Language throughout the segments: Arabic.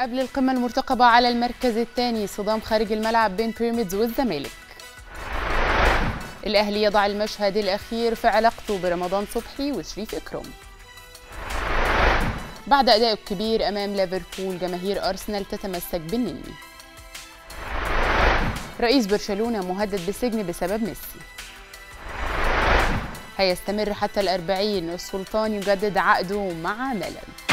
قبل القمة المرتقبة على المركز الثاني صدام خارج الملعب بين بيراميدز والزمالك الأهلي يضع المشهد الأخير في علاقته برمضان صبحي وشريف إكرام بعد أداء الكبير أمام ليفربول جماهير أرسنال تتمسك بالنني رئيس برشلونة مهدد بالسجن بسبب ميسي هيستمر حتى الأربعين السلطان يجدد عقده مع ملل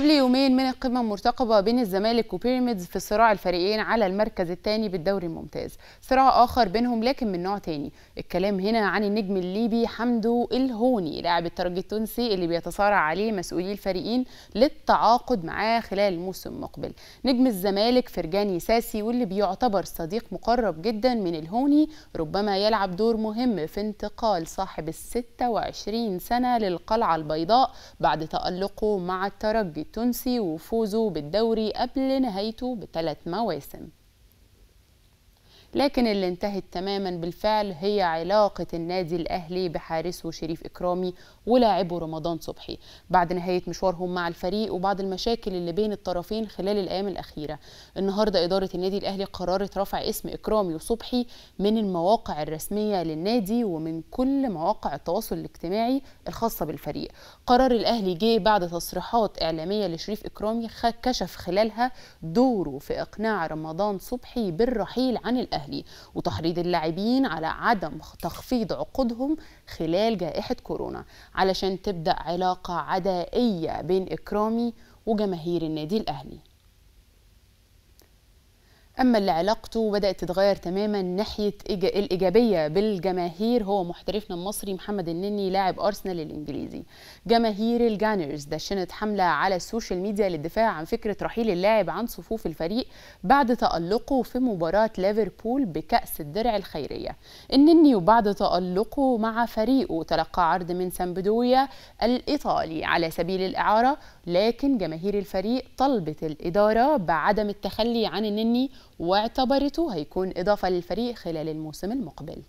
قبل يومين من القمة المرتقبة بين الزمالك وبيراميدز في صراع الفريقين على المركز الثاني بالدوري الممتاز صراع آخر بينهم لكن من نوع تاني الكلام هنا عن النجم الليبي حمدو الهوني لاعب الترجي التونسي اللي بيتصارع عليه مسؤولي الفريقين للتعاقد معاه خلال الموسم المقبل نجم الزمالك فرجاني ساسي واللي بيعتبر صديق مقرب جدا من الهوني ربما يلعب دور مهم في انتقال صاحب ال 26 سنة للقلعة البيضاء بعد تألقه مع الترجي التونسي وفوزه بالدوري قبل نهايته بثلاث مواسم لكن اللي انتهت تماما بالفعل هي علاقة النادي الأهلي بحارسه شريف إكرامي ولاعبه رمضان صبحي بعد نهاية مشوارهم مع الفريق وبعد المشاكل اللي بين الطرفين خلال الأيام الأخيرة النهاردة إدارة النادي الأهلي قررت رفع اسم إكرامي وصبحي من المواقع الرسمية للنادي ومن كل مواقع التواصل الاجتماعي الخاصة بالفريق قرار الأهلي جه بعد تصريحات إعلامية لشريف إكرامي كشف خلالها دوره في إقناع رمضان صبحي بالرحيل عن الأهلي الأهلي وتحريض اللاعبين على عدم تخفيض عقودهم خلال جائحة كورونا علشان تبدأ علاقة عدائية بين إكرامي وجماهير النادي الأهلي أما اللي علاقته بدأت تتغير تماما ناحية الإيجابية بالجماهير هو محترفنا المصري محمد النني لاعب أرسنال الإنجليزي جماهير الجانرز دشنت حملة على السوشيال ميديا للدفاع عن فكرة رحيل اللاعب عن صفوف الفريق بعد تألقه في مباراة ليفربول بكأس الدرع الخيرية النني وبعد تألقه مع فريقه تلقى عرض من سامبدويا الإيطالي على سبيل الإعارة لكن جماهير الفريق طلبت الإدارة بعدم التخلي عن النني واعتبرته هيكون إضافة للفريق خلال الموسم المقبل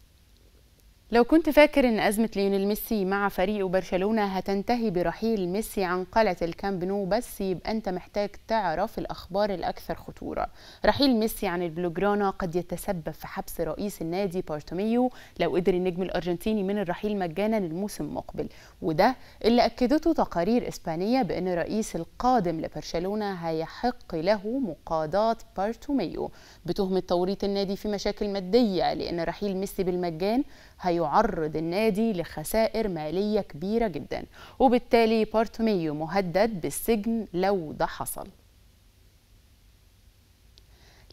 لو كنت فاكر ان ازمه ليونيل ميسي مع فريق برشلونه هتنتهي برحيل ميسي عن قلعه الكامب نو بس يبقى انت محتاج تعرف الاخبار الاكثر خطوره رحيل ميسي عن البلوجرانا قد يتسبب في حبس رئيس النادي بارتوميو لو قدر النجم الارجنتيني من الرحيل مجانا الموسم المقبل وده اللي اكدته تقارير اسبانيه بان الرئيس القادم لبرشلونه هيحق له مقاضاه بارتوميو بتهمه توريط النادي في مشاكل ماديه لان رحيل ميسي بالمجان هي يعرض النادي لخسائر مالية كبيرة جدا وبالتالي بارتوميو مهدد بالسجن لو ده حصل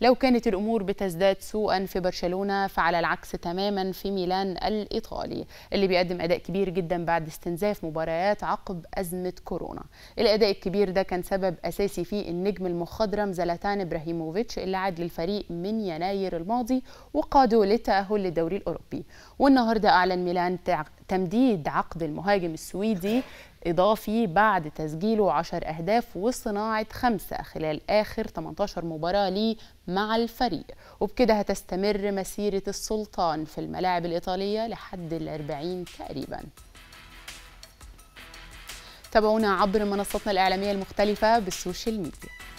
لو كانت الأمور بتزداد سوءا في برشلونة فعلى العكس تماما في ميلان الإيطالي اللي بيقدم أداء كبير جدا بعد استنزاف مباريات عقب أزمة كورونا الأداء الكبير ده كان سبب أساسي في النجم المخضرم زلاتان إبراهيموفيتش اللي عاد للفريق من يناير الماضي وقادوا للتأهل للدوري الأوروبي والنهاردة أعلن ميلان تمديد عقد المهاجم السويدي إضافي بعد تسجيله 10 أهداف وصناعة خمسة خلال آخر 18 مباراة ليه مع الفريق وبكده هتستمر مسيرة السلطان في الملاعب الإيطالية لحد الأربعين تقريباً تابعونا عبر منصتنا الإعلامية المختلفة بالسوشيال ميديا